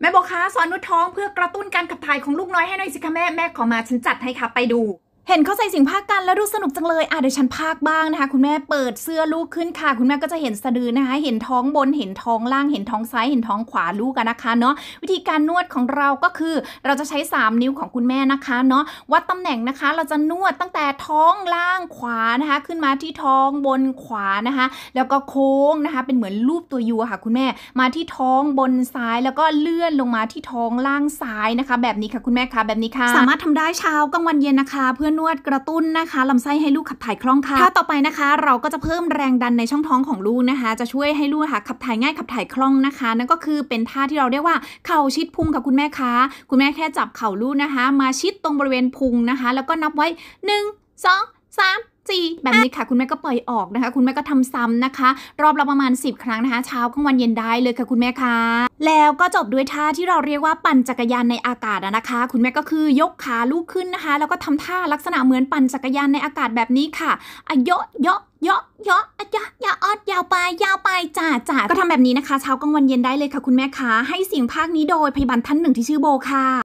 แม่บอกคะสอนนวดท้องเพื่อกระตุ้นการขับถ่ายของลูกน้อยให้หน่อยสิคะแม่ แม่ขอมาฉันจัดให้ค่ะไปดูเห็นเขาใส่สิ่งภาคกันแล้วดูสนุกจังเลยอ่ะเดี๋ยวฉันภาคบ้างนะคะคุณแม่เปิดเสื้อลูกขึ้นค่ะ คุณแม่ก็จะเห็นสะดือนะคะ เห็นท้องบนเห็นท้องล่าง เห็นท้องซ้ายเห็นท้องขวาลูกกันนะคะเนาะวิธีการนวดของเราก็คือเราจะใช้ 3 นิ้วของคุณแม่นะคะเนาะวัดตำแหน่งนะคะ เราจะนวดตั้งแต่ท้องล่างขวานะคะ ขึ้นมาที่ท้องบนขวานะคะ แล้วก็โค้งนะคะเป็นเหมือนรูปตัวยูค่ะคุณแม่มาที่ท้องบนซ้ายแล้วก็เลื่อนลงมาที่ท้องล่างซ้ายนะคะ แบบนี้ค่ะคุณแม่คะแบบนี้ค่ะสามารถทำได้เช้ากลางวันเย็นนะคะเพื่อนนวด กระตุ้นนะคะ ลำไส้ให้ลูกขับถ่ายคล่องค่ะถ้าต่อไปนะคะ เราก็จะเพิ่มแรงดันในช่องท้องของลูกนะคะ จะช่วยให้ลูกค่ะขับถ่ายง่ายขับถ่ายคล่องนะคะ นั่นก็คือเป็นท่าที่เราเรียกว่า เข่าชิดพุงกับคุณแม่คะ คุณแม่แค่จับเข่าลูกนะคะ มาชิดตรงบริเวณพุงนะคะ แล้วก็นับไว้1 2 3จีแบบนี้ค่ะคุณแม่ก็ปล่อยออกนะคะ คุณแม่ก็ทำซ้ำนะคะ รอบละประมาณ 10 ครั้งนะคะ เช้ากลางวันเย็นได้เลยค่ะคุณแม่คะแล้วก็จบด้วยท่าที่เราเรียกว่าปั่นจักรยานในอากาศนะคะ คุณแม่ก็คือยกขาลูกขึ้นนะคะแล้วก็ทำท่าลักษณะเหมือนปั่นจักรยานในอากาศแบบนี้ค่ะอเยะเยะเยะเยะอะยะยาออดยาวไปยาวไปจ่าจ่าก็ทำแบบนี้นะคะเช้ากลางวันเย็นได้เลยค่ะคุณแม่คะให้เสียงภาคนี้โดยพยาบาลท่านหนึ่ง ที่ชื่อโบค่ะ